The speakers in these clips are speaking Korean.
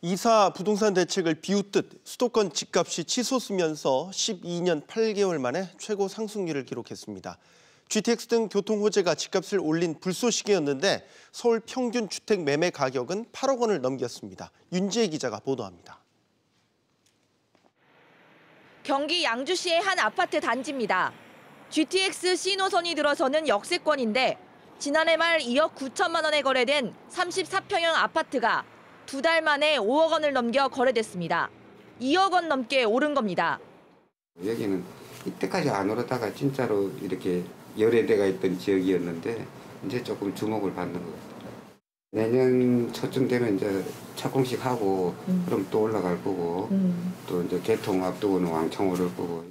이사 부동산 대책을 비웃듯 수도권 집값이 치솟으면서 12년 8개월 만에 최고 상승률을 기록했습니다. GTX 등 교통 호재가 집값을 올린 불쏘시개였는데 서울 평균 주택 매매 가격은 8억 원을 넘겼습니다. 윤지혜 기자가 보도합니다. 경기 양주시의 한 아파트 단지입니다. GTX C노선이 들어서는 역세권인데 지난해 말 2억 9천만 원에 거래된 34평형 아파트가 두달 만에 5억 원을 넘겨 거래됐습니다. 2억 원 넘게 오른 겁니다. 여기는 이때까지 안 오르다가 진짜로 이렇게 열애대가 있던 지역이었는데 이제 조금 주목을 받는 것 같아요. 내년 초쯤 되면 이제 차공식 하고 음. 그럼 또 올라갈 거고 음. 또 이제 개통 앞두고는 왕창 오를 거고.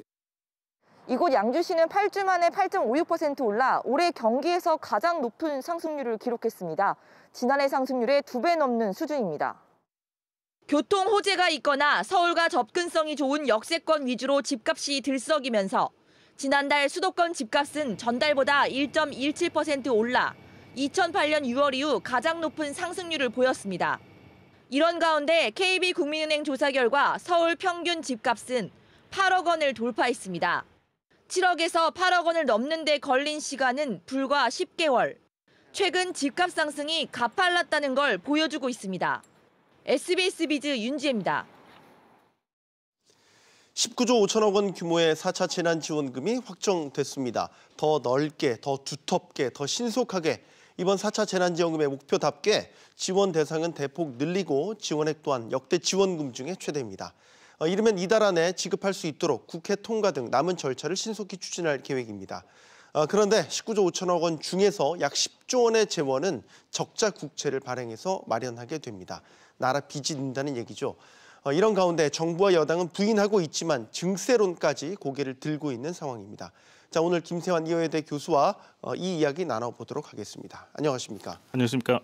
이곳 양주시는 8주 만에 8.56% 올라 올해 경기에서 가장 높은 상승률을 기록했습니다. 지난해 상승률의 두 배 넘는 수준입니다. 교통 호재가 있거나 서울과 접근성이 좋은 역세권 위주로 집값이 들썩이면서 지난달 수도권 집값은 전달보다 1.17% 올라 2008년 6월 이후 가장 높은 상승률을 보였습니다. 이런 가운데 KB국민은행 조사 결과 서울 평균 집값은 8억 원을 돌파했습니다. 7억에서 8억 원을 넘는데 걸린 시간은 불과 10개월. 최근 집값 상승이 가팔랐다는 걸 보여주고 있습니다. SBS 비즈 윤지혜입니다. 19조 5천억 원 규모의 4차 재난지원금이 확정됐습니다. 더 넓게, 더 두텁게, 더 신속하게 이번 4차 재난지원금의 목표답게 지원 대상은 대폭 늘리고 지원액 또한 역대 지원금 중에 최대입니다. 어, 이르면 이달 안에 지급할 수 있도록 국회 통과 등 남은 절차를 신속히 추진할 계획입니다. 어, 그런데 19조 5천억 원 중에서 약 10조 원의 재원은 적자 국채를 발행해서 마련하게 됩니다. 나라 빚이 는다는 얘기죠. 어, 이런 가운데 정부와 여당은 부인하고 있지만 증세론까지 고개를 들고 있는 상황입니다. 자 오늘 김세환 이화여대 교수와 이 이야기 나눠보도록 하겠습니다. 안녕하십니까? 안녕하십니까?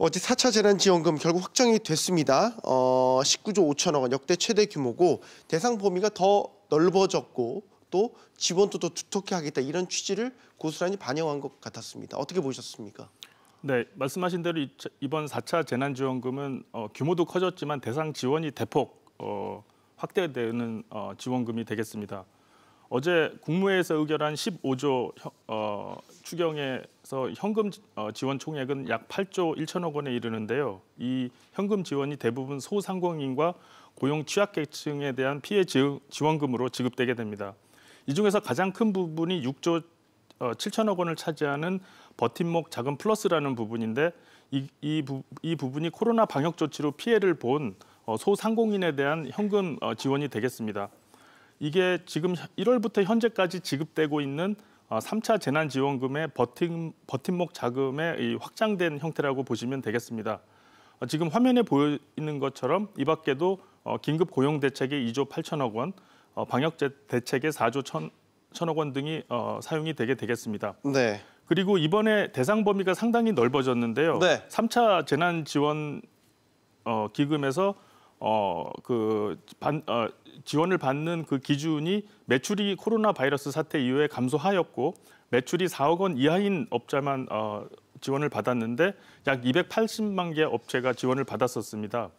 어제 4차 재난지원금 결국 확정이 됐습니다. 어, 19조 5천억 원 역대 최대 규모고 대상 범위가 더 넓어졌고 또 지원도 더 두텁게 하겠다 이런 취지를 고스란히 반영한 것 같았습니다. 어떻게 보셨습니까? 네, 말씀하신 대로 이번 4차 재난지원금은 어, 규모도 커졌지만 대상 지원이 대폭 어, 확대되는 어, 지원금이 되겠습니다. 어제 국무회에서 의결한 15조 어, 추경의 그래서 현금 어, 지원 총액은 약 8조 1천억 원에 이르는데요. 이 현금 지원이 대부분 소상공인과 고용 취약계층에 대한 피해 지원금으로 지급되게 됩니다. 이 중에서 가장 큰 부분이 6조 7천억 어, 원을 차지하는 버팀목 자금 플러스라는 부분인데 이, 이, 부, 이 부분이 코로나 방역 조치로 피해를 본 어, 소상공인에 대한 현금 지원이 되겠습니다. 이게 지금 1월부터 현재까지 지급되고 있는 3차 어, 재난지원금의 버팀, 버팀목 자금의 확장된 형태라고 보시면 되겠습니다. 어, 지금 화면에 보이는 것처럼 이 밖에도 어, 긴급 고용 대책에 2조 8천억 원, 방역 대책에 4조 1천, 천억 원 등이 사용이 되게 되겠습니다. 네. 그리고 이번에 대상 범위가 상당히 넓어졌는데요. 네. 3차 재난 지원 기금에서 어, 그 반, 어, 지원을 받는 그 기준이 매출이 코로나 바이러스 사태 이후에 감소하였고 매출이 4억 원 이하인 업자만 어, 지원을 받았는데 약 280만 개 업체가 지원을 받았었습니다.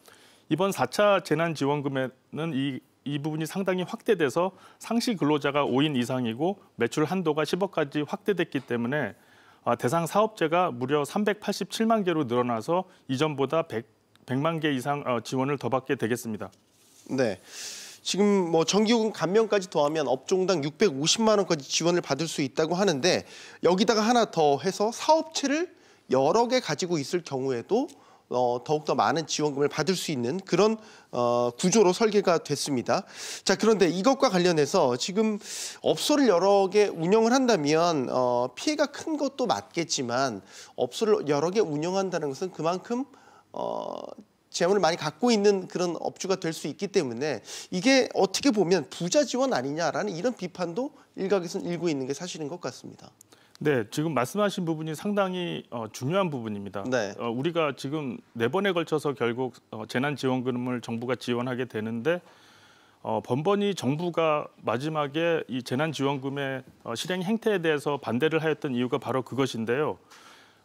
이번 4차 재난 지원금에는 이, 이 부분이 상당히 확대돼서 상시 근로자가 5인 이상이고 매출 한도가 10억까지 확대됐기 때문에 아, 대상 사업체가 무려 387만 개로 늘어나서 이전보다 1 100만 개 이상 어, 지원을 더 받게 되겠습니다. 네. 지금 뭐 정기요금 감면까지 더하면 업종당 650만 원까지 지원을 받을 수 있다고 하는데 여기다가 하나 더 해서 사업체를 여러 개 가지고 있을 경우에도 어, 더욱더 많은 지원금을 받을 수 있는 그런 어, 구조로 설계가 됐습니다. 자 그런데 이것과 관련해서 지금 업소를 여러 개 운영을 한다면 어, 피해가 큰 것도 맞겠지만 업소를 여러 개 운영한다는 것은 그만큼 어, 재원을 많이 갖고 있는 그런 업주가 될 수 있기 때문에 이게 어떻게 보면 부자 지원 아니냐라는 이런 비판도 일각에서는 일고 있는 게 사실인 것 같습니다. 네, 지금 말씀하신 부분이 상당히 어, 중요한 부분입니다. 네. 어, 우리가 지금 네 번에 걸쳐서 결국 어, 재난지원금을 정부가 지원하게 되는데 어, 번번이 정부가 마지막에 이 재난지원금의 어, 실행 행태에 대해서 반대를 하였던 이유가 바로 그것인데요.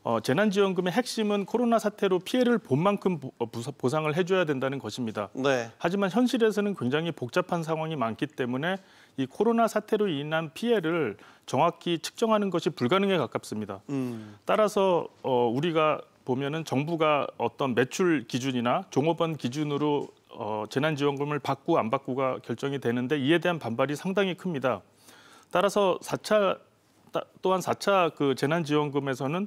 어, 재난지원금의 핵심은 코로나 사태로 피해를 본 만큼 어, 보상을 해줘야 된다는 것입니다. 네. 하지만 현실에서는 굉장히 복잡한 상황이 많기 때문에 이 코로나 사태로 인한 피해를 정확히 측정하는 것이 불가능에 가깝습니다. 음. 따라서 어, 우리가 보면은 정부가 어떤 매출 기준이나 종업원 기준으로 어, 재난지원금을 받고 안 받고가 결정이 되는데 이에 대한 반발이 상당히 큽니다. 따라서 4차 또한 4차 그 재난지원금에서는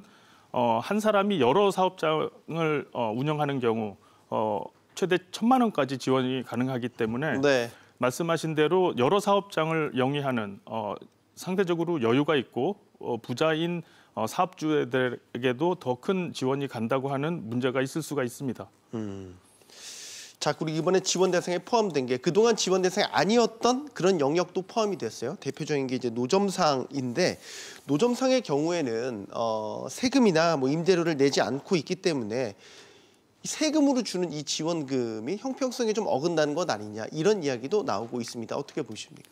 어, 한 사람이 여러 사업장을 어, 운영하는 경우 어, 최대 천만 원까지 지원이 가능하기 때문에 네. 말씀하신 대로 여러 사업장을 영위하는 어, 상대적으로 여유가 있고 어, 부자인 어, 사업주에게도 더 큰 지원이 간다고 하는 문제가 있을 수가 있습니다. 음. 자, 그리고 이번에 지원 대상에 포함된 게 그동안 지원 대상이 아니었던 그런 영역도 포함이 됐어요. 대표적인 게 이제 노점상인데 노점상의 경우에는 어, 세금이나 뭐 임대료를 내지 않고 있기 때문에 세금으로 주는 이 지원금이 형평성에 좀 어긋나는 것 아니냐 이런 이야기도 나오고 있습니다. 어떻게 보십니까?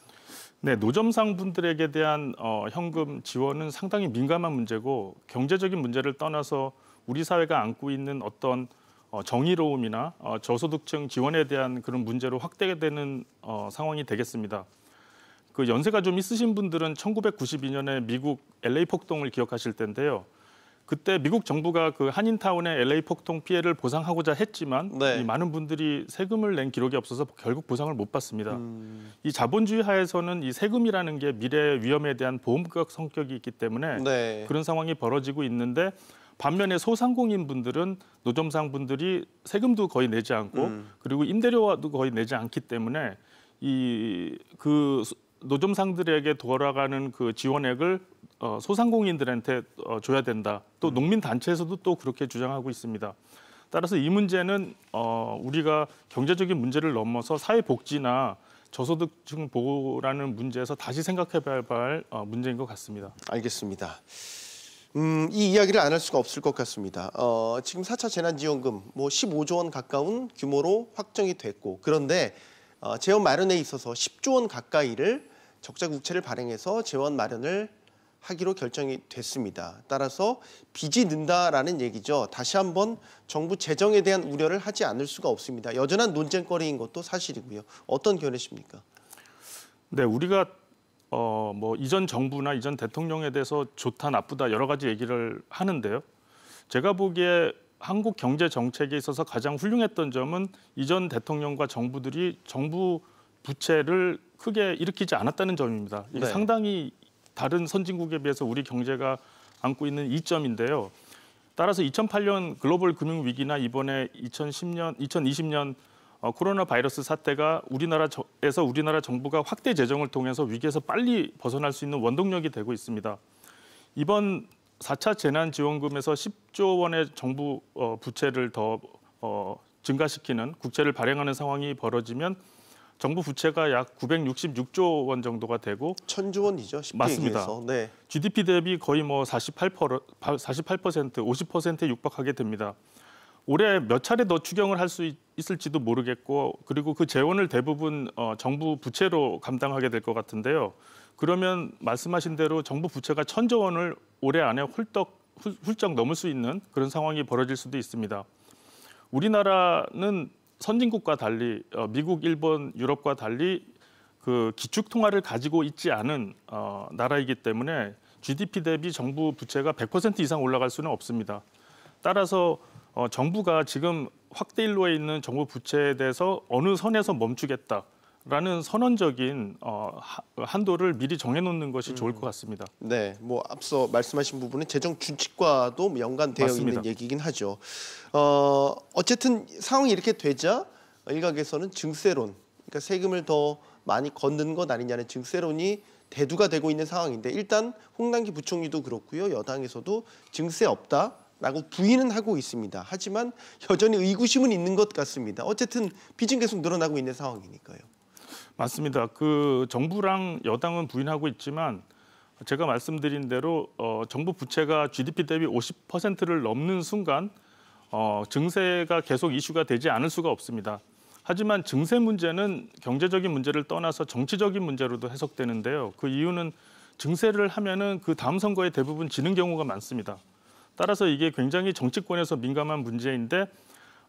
네, 노점상 분들에게 대한 어, 현금 지원은 상당히 민감한 문제고 경제적인 문제를 떠나서 우리 사회가 안고 있는 어떤 어, 정의로움이나 어, 저소득층 지원에 대한 그런 문제로 확대되는 어, 상황이 되겠습니다. 그 연세가 좀 있으신 분들은 1992년에 미국 LA 폭동을 기억하실 텐데요. 그때 미국 정부가 그 한인타운의 LA 폭동 피해를 보상하고자 했지만 네. 많은 분들이 세금을 낸 기록이 없어서 결국 보상을 못 받습니다. 음... 이 자본주의 하에서는 이 세금이라는 게 미래 위험에 대한 보험격 성격이 있기 때문에 네. 그런 상황이 벌어지고 있는데 반면에 소상공인 분들은 노점상 분들이 세금도 거의 내지 않고 음. 그리고 임대료도 와 거의 내지 않기 때문에 이 그 노점상들에게 돌아가는 그 지원액을 어, 소상공인들한테 어, 줘야 된다. 또 음. 농민 단체에서도 또 그렇게 주장하고 있습니다. 따라서 이 문제는 어, 우리가 경제적인 문제를 넘어서 사회 복지나 저소득층 보호라는 문제에서 다시 생각해봐야 할 어, 문제인 것 같습니다. 알겠습니다. 음, 이 이야기를 안 할 수가 없을 것 같습니다. 어, 지금 4차 재난지원금 뭐 15조 원 가까운 규모로 확정이 됐고 그런데 어, 재원 마련에 있어서 10조 원 가까이를 적자 국채를 발행해서 재원 마련을 하기로 결정이 됐습니다. 따라서 빚이 는다라는 얘기죠. 다시 한번 정부 재정에 대한 우려를 하지 않을 수가 없습니다. 여전한 논쟁거리인 것도 사실이고요. 어떤 견해십니까? 네, 우리가 어, 뭐 이전 정부나 이전 대통령에 대해서 좋다 나쁘다 여러 가지 얘기를 하는데요. 제가 보기에 한국 경제 정책에 있어서 가장 훌륭했던 점은 이전 대통령과 정부들이 정부 부채를 크게 일으키지 않았다는 점입니다. 이게 네. 상당히 다른 선진국에 비해서 우리 경제가 안고 있는 이점인데요. 따라서 2008년 글로벌 금융 위기나 이번에 2010년, 2020년 어, 코로나 바이러스 사태가 우리나라에서 우리나라 정부가 확대 재정을 통해서 위기에서 빨리 벗어날 수 있는 원동력이 되고 있습니다. 이번 4차 재난지원금에서 10조 원의 정부 어, 부채를 더 어, 증가시키는 국채를 발행하는 상황이 벌어지면 정부 부채가 약 966조 원 정도가 되고 천조 원이죠. 맞습니다. 네. GDP 대비 거의 뭐48% 48% 50%에 육박하게 됩니다. 올해 몇 차례 더 추경을 할 수 있을지도 모르겠고 그리고 그 재원을 대부분 어, 정부 부채로 감당하게 될 것 같은데요. 그러면 말씀하신 대로 정부 부채가 천조 원을 올해 안에 홀떡 훌쩍 넘을 수 있는 그런 상황이 벌어질 수도 있습니다. 우리나라는 선진국과 달리 어, 미국, 일본, 유럽과 달리 그 기축 통화를 가지고 있지 않은 어, 나라이기 때문에 GDP 대비 정부 부채가 100% 이상 올라갈 수는 없습니다. 따라서 어, 정부가 지금 확대 일로에 있는 정부 부채에 대해서 어느 선에서 멈추겠다. 라는 선언적인 어, 한도를 미리 정해놓는 것이 좋을 음. 것 같습니다. 네, 뭐 앞서 말씀하신 부분은 재정 준칙과도 뭐 연관되어 맞습니다. 있는 얘기긴 하죠. 어, 어쨌든 상황이 이렇게 되자 일각에서는 증세론, 그러니까 세금을 더 많이 걷는 것 아니냐는 증세론이 대두가 되고 있는 상황인데 일단 홍남기 부총리도 그렇고요, 여당에서도 증세 없다. 라고 부인은 하고 있습니다. 하지만 여전히 의구심은 있는 것 같습니다. 어쨌든 빚은 계속 늘어나고 있는 상황이니까요. 맞습니다. 그 정부랑 여당은 부인하고 있지만 제가 말씀드린 대로 어, 정부 부채가 GDP 대비 50%를 넘는 순간 어, 증세가 계속 이슈가 되지 않을 수가 없습니다. 하지만 증세 문제는 경제적인 문제를 떠나서 정치적인 문제로도 해석되는데요. 그 이유는 증세를 하면은 그 다음 선거에 대부분 지는 경우가 많습니다. 따라서 이게 굉장히 정치권에서 민감한 문제인데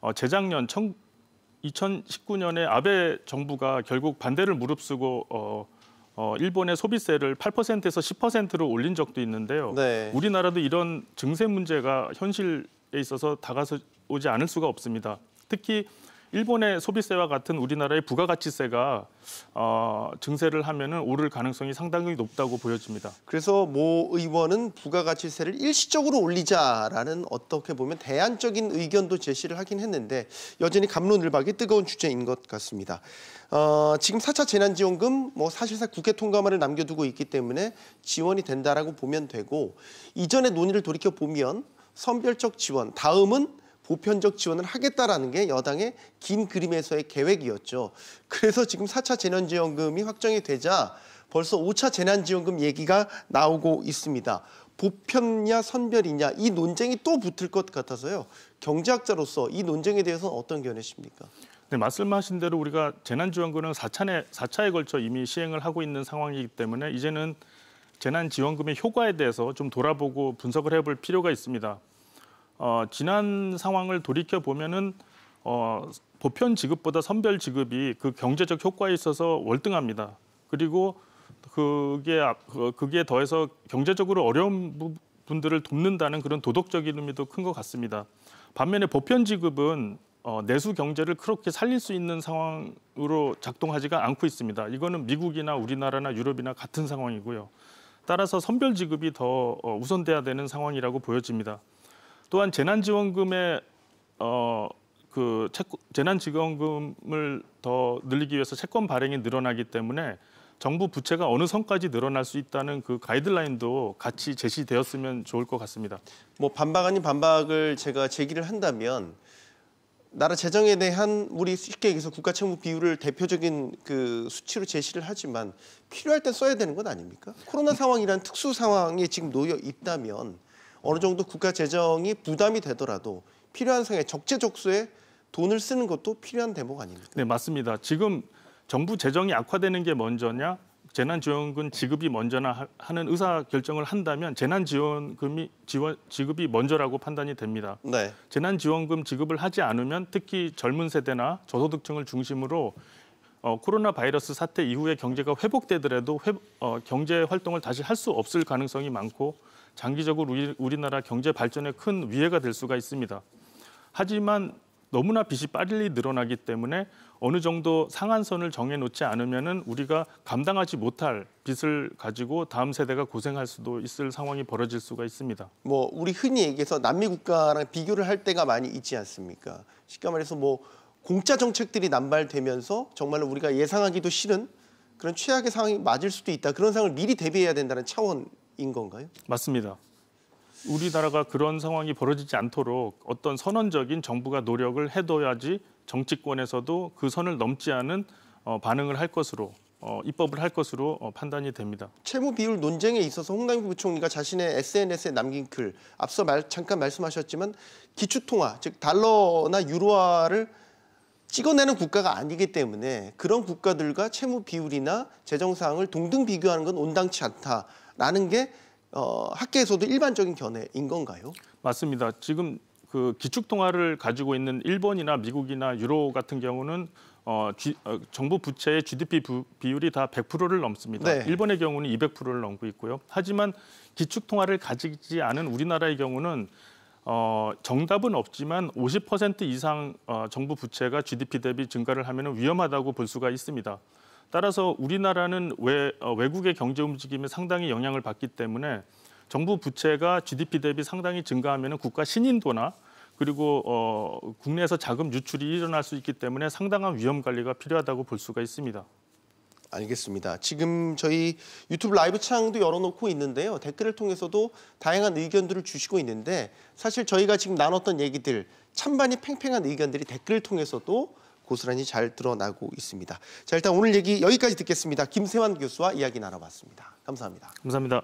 어, 재작년 2019년에 아베 정부가 결국 반대를 무릅쓰고 어, 어, 일본의 소비세를 8%에서 10%로 올린 적도 있는데요. 네. 우리나라도 이런 증세 문제가 현실에 있어서 다가서오지 않을 수가 없습니다. 특히 일본의 소비세와 같은 우리나라의 부가가치세가 어, 증세를 하면은 오를 가능성이 상당히 높다고 보여집니다. 그래서 모 의원은 부가가치세를 일시적으로 올리자라는 어떻게 보면 대안적인 의견도 제시를 하긴 했는데 여전히 감론을박이 뜨거운 주제인 것 같습니다. 어, 지금 4차 재난지원금 뭐 사실상 국회 통과만을 남겨두고 있기 때문에 지원이 된다라고 보면 되고 이전의 논의를 돌이켜 보면 선별적 지원 다음은 보편적 지원을 하겠다라는 게 여당의 긴 그림에서의 계획이었죠. 그래서 지금 4차 재난지원금이 확정이 되자 벌써 5차 재난지원금 얘기가 나오고 있습니다. 보편이냐 선별이냐 이 논쟁이 또 붙을 것 같아서요. 경제학자로서 이 논쟁에 대해서는 어떤 견해십니까? 네, 말씀하신 대로 우리가 재난지원금은 4차에, 4차에 걸쳐 이미 시행을 하고 있는 상황이기 때문에 이제는 재난지원금의 효과에 대해서 좀 돌아보고 분석을 해볼 필요가 있습니다. 어, 지난 상황을 돌이켜 보면은 어, 보편 지급보다 선별 지급이 그 경제적 효과에 있어서 월등합니다. 그리고 그게 아, 그, 그게 더해서 경제적으로 어려운 분들을 돕는다는 그런 도덕적인 의미도 큰 것 같습니다. 반면에 보편 지급은 어, 내수 경제를 그렇게 살릴 수 있는 상황으로 작동하지가 않고 있습니다. 이거는 미국이나 우리나라나 유럽이나 같은 상황이고요. 따라서 선별 지급이 더 어, 우선돼야 되는 상황이라고 보여집니다. 또한 재난지원금의 어, 그 채권, 재난지원금을 더 늘리기 위해서 채권 발행이 늘어나기 때문에 정부 부채가 어느 선까지 늘어날 수 있다는 그 가이드라인도 같이 제시되었으면 좋을 것 같습니다. 뭐 반박 아닌 반박을 제가 제기를 한다면 나라 재정에 대한 우리 쉽게 얘기해서 국가 채무 비율을 대표적인 그 수치로 제시를 하지만 필요할 때 써야 되는 건 아닙니까? 코로나 상황이란 특수 상황에 지금 놓여 있다면 어느 정도 국가 재정이 부담이 되더라도 필요한 상에 적재적소에 돈을 쓰는 것도 필요한 대목 아닙니까? 네, 맞습니다. 지금 정부 재정이 악화되는 게 먼저냐, 재난지원금 지급이 먼저나 하는 의사 결정을 한다면 재난지원금이 지원, 지급이 먼저라고 판단이 됩니다. 네. 재난지원금 지급을 하지 않으면 특히 젊은 세대나 저소득층을 중심으로 어, 코로나 바이러스 사태 이후에 경제가 회복되더라도 회, 어, 경제 활동을 다시 할 수 없을 가능성이 많고 장기적으로 우리, 우리나라 경제 발전에 큰 위해가 될 수가 있습니다. 하지만 너무나 빚이 빨리 늘어나기 때문에 어느 정도 상한선을 정해놓지 않으면 우리가 감당하지 못할 빚을 가지고 다음 세대가 고생할 수도 있을 상황이 벌어질 수가 있습니다. 뭐 우리 흔히 얘기해서 남미 국가랑 비교를 할 때가 많이 있지 않습니까? 쉽게 말해서 뭐 공짜 정책들이 남발되면서 정말로 우리가 예상하기도 싫은 그런 최악의 상황이 맞을 수도 있다. 그런 상황을 미리 대비해야 된다는 차원 인 건가요? 맞습니다. 우리나라가 그런 상황이 벌어지지 않도록 어떤 선언적인 정부가 노력을 해둬야지 정치권에서도 그 선을 넘지 않은 어, 반응을 할 것으로 어, 입법을 할 것으로 어, 판단이 됩니다. 채무 비율 논쟁에 있어서 홍남기 부총리가 자신의 SNS에 남긴 글 앞서 말, 잠깐 말씀하셨지만 기축통화 즉 달러나 유로화를 찍어내는 국가가 아니기 때문에 그런 국가들과 채무 비율이나 재정 상황을 동등 비교하는 건 온당치 않다. 라는 게 어, 학계에서도 일반적인 견해인 건가요? 맞습니다. 지금 그 기축 통화를 가지고 있는 일본이나 미국이나 유로 같은 경우는 어, G, 어, 정부 부채의 GDP 부, 비율이 다 100%를 넘습니다. 네. 일본의 경우는 200%를 넘고 있고요. 하지만 기축 통화를 가지지 않은 우리나라의 경우는 어, 정답은 없지만 50% 이상 어, 정부 부채가 GDP 대비 증가를 하면 위험하다고 볼 수가 있습니다. 따라서 우리나라는 외, 어, 외국의 경제 움직임에 상당히 영향을 받기 때문에 정부 부채가 GDP 대비 상당히 증가하면 국가 신인도나 그리고 어, 국내에서 자금 유출이 일어날 수 있기 때문에 상당한 위험 관리가 필요하다고 볼 수가 있습니다. 알겠습니다. 지금 저희 유튜브 라이브 창도 열어놓고 있는데요. 댓글을 통해서도 다양한 의견들을 주시고 있는데 사실 저희가 지금 나눴던 얘기들 찬반이 팽팽한 의견들이 댓글을 통해서도 고스란히 잘 드러나고 있습니다. 자 일단 오늘 얘기 여기까지 듣겠습니다. 김세환 교수와 이야기 나눠봤습니다. 감사합니다. 감사합니다.